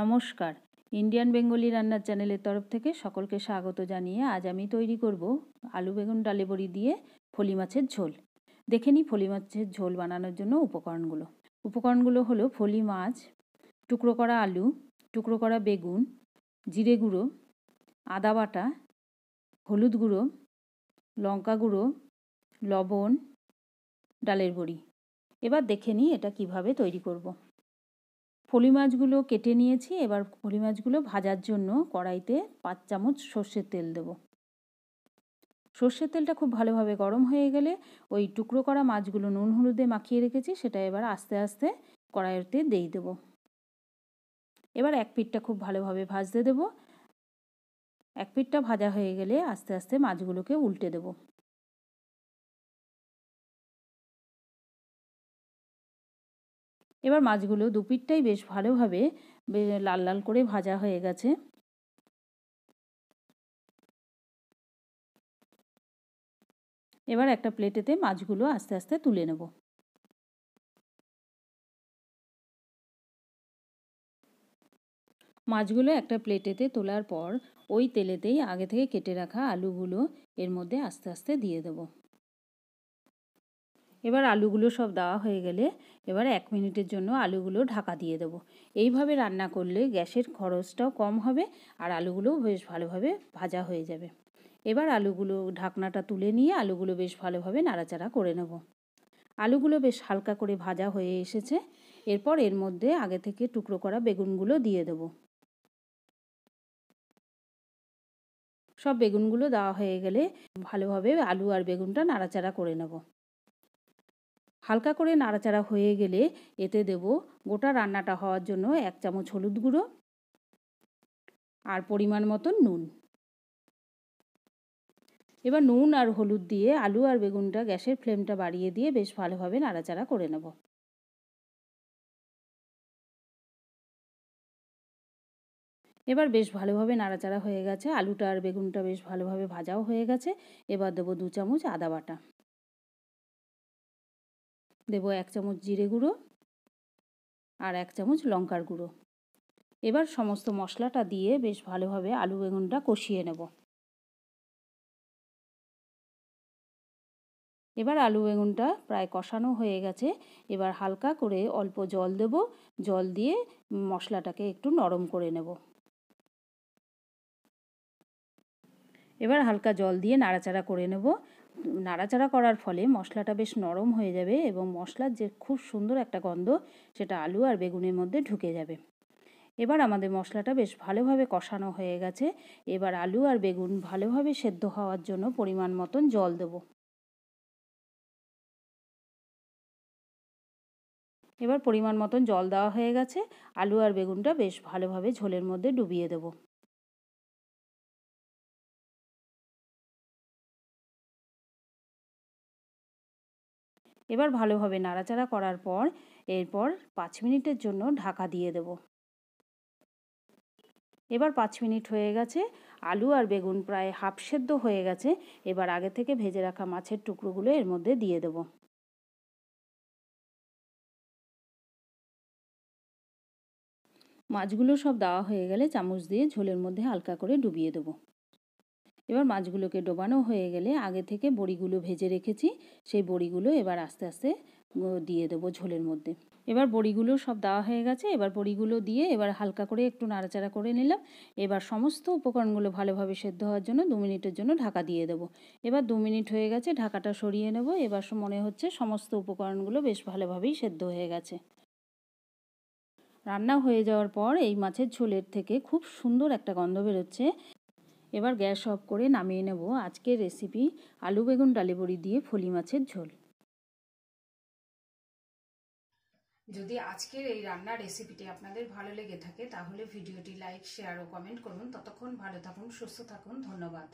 নমস্কার Indian Bengali রান্নার চ্যানেলের তরফ থেকে সকলকে স্বাগত জানিয়ে আজ আমি তৈরি করব আলু বেগুন ডালে বড়ি দিয়ে ফলি মাছের ঝোল দেখে নিই ফলি মাছের ঝোল বানানোর জন্য উপকরণগুলো উপকরণগুলো হলো ফলি মাছ টুকরো করা আলু টুকরো করা বেগুন জিরে গুঁড়ো আদা বাটা হলুদ গুঁড়ো লঙ্কা গুঁড়ো লবণ ডালের বড়ি এবার দেখে নিই এটা কিভাবে তৈরি করব ফলি মাছগুলো কেটে নিয়েছি এবার ফলি মাছগুলো ভাজার জন্য কড়াইতে পাঁচ চামচ সর্ষের তেল দেব সর্ষের তেলটা খুব ভালোভাবে গরম হয়ে গেলে ওই টুকরো করা মাছগুলো নুন হলুদে মাখিয়ে রেখেছি সেটা এবার আস্তে আস্তে কড়াইতে দিয়ে দেব এবার এক পিঠটা খুব ভালোভাবে ভাজতে দেব এক পিঠটা ভাজা হয়ে গেলে আস্তে আস্তে মাছগুলোকে উল্টে দেব এবার মাছগুলো দুপিরটাই বেশ ভালোভাবে লাল লাল করে ভাজা হয়ে গেছে এবার একটা প্লেটেতে মাছগুলো আস্তে আস্তে তুলে নেব মাছগুলো একটা প্লেটেতে তোলার পর ওই তেলেতেই আগে থেকে কেটে রাখা আলুগুলো এর মধ্যে আস্তে আস্তে দিয়ে দেবো এবার আলুগুলো সব দেওয়া হয়ে গেলে এবার এক মিনিটের জন্য আলুগুলো ঢাকা দিয়ে দেবো এইভাবে রান্না করলে গ্যাসের খরচটাও কম হবে আর আলুগুলো বেশ ভালোভাবে ভাজা হয়ে যাবে এবার আলুগুলো ঢাকনাটা তুলে নিয়ে আলুগুলো বেশ ভালোভাবে নাড়াচাড়া করে নেব আলুগুলো বেশ হালকা করে ভাজা হয়ে এসেছে এরপর এর মধ্যে আগে থেকে টুকরো করা বেগুনগুলো দিয়ে দেবো সব বেগুনগুলো দেওয়া হয়ে গেলে ভালোভাবে আলু আর বেগুনটা নাড়াচাড়া করে নেব হালকা করে নাড়াচাড়া হয়ে গেলে এতে দেব গোটা রান্নাটা হওয়ার জন্য এক চামচ হলুদ গুঁড়ো আর পরিমাণ মতন নুন এবার নুন আর হলুদ দিয়ে আলু আর বেগুনটা গ্যাসের ফ্লেমটা বাড়িয়ে দিয়ে বেশ ভালোভাবে নাড়াচাড়া করে নেব এবার বেশ ভালোভাবে নাড়াচাড়া হয়ে গেছে আলুটা আর বেগুনটা বেশ ভালোভাবে ভাজাও হয়ে গেছে এবার দেবো দু চামচ আদা বাটা দেব এক চামচ জিরে গুঁড়ো আর এক চামচ লঙ্কার গুঁড়ো এবার সমস্ত মশলাটা দিয়ে বেশ ভালোভাবে আলু বেগুনটা কষিয়ে নেব এবার আলু বেগুনটা প্রায় কষানো হয়ে গেছে এবার হালকা করে অল্প জল দেব জল দিয়ে মশলাটাকে একটু নরম করে নেব এবার হালকা জল দিয়ে নাড়াচাড়া করে নেব নাড়াচাড়া করার ফলে মশলাটা বেশ নরম হয়ে যাবে এবং মশলার যে খুব সুন্দর একটা গন্ধ সেটা আলু আর বেগুনের মধ্যে ঢুকে যাবে এবার আমাদের মশলাটা বেশ ভালোভাবে কষানো হয়ে গেছে এবার আলু আর বেগুন ভালোভাবে সেদ্ধ হওয়ার জন্য পরিমাণ মতন জল দেবো এবার পরিমাণ মতন জল দেওয়া হয়ে গেছে আলু আর বেগুনটা বেশ ভালোভাবে ঝোলের মধ্যে ডুবিয়ে দেবো এবার ভালোভাবে নাড়াচাড়া করার পর এরপর পাঁচ মিনিটের জন্য ঢাকা দিয়ে দেব এবার পাঁচ মিনিট হয়ে গেছে আলু আর বেগুন প্রায় হাফ সেদ্ধ হয়ে গেছে এবার আগে থেকে ভেজে রাখা মাছের টুকরোগুলো এর মধ্যে দিয়ে দেব মাছগুলো সব দেওয়া হয়ে গেলে চামচ দিয়ে ঝোলের মধ্যে হালকা করে ডুবিয়ে দেবো এবার মাছগুলোকে ডোবানো হয়ে গেলে আগে থেকে বড়িগুলো ভেজে রেখেছি সেই বড়িগুলো এবার আস্তে আস্তে দিয়ে দেবো ঝোলের মধ্যে এবার বড়িগুলো সব দেওয়া হয়ে গেছে এবার বড়িগুলো দিয়ে এবার হালকা করে একটু নাড়াচাড়া করে নিলাম এবার সমস্ত উপকরণগুলো ভালোভাবে সেদ্ধ হওয়ার জন্য দু মিনিটের জন্য ঢাকা দিয়ে দেবো এবার দু মিনিট হয়ে গেছে ঢাকাটা সরিয়ে নেব এবার মনে হচ্ছে সমস্ত উপকরণগুলো বেশ ভালোভাবেই সেদ্ধ হয়ে গেছে রান্না হয়ে যাওয়ার পর এই মাছের ঝোলের থেকে খুব সুন্দর একটা গন্ধ বেরোচ্ছে এবার গ্যাস অফ করে নামিয়ে নেব আজকের রেসিপি আলু বেগুন ডালে বড়ি দিয়ে ফলি মাছের ঝোল যদি আজকের এই রান্নার রেসিপিটি আপনাদের ভালো লেগে থাকে তাহলে ভিডিওটি লাইক শেয়ার ও কমেন্ট করুন ততক্ষণ ভালো থাকুন সুস্থ থাকুন ধন্যবাদ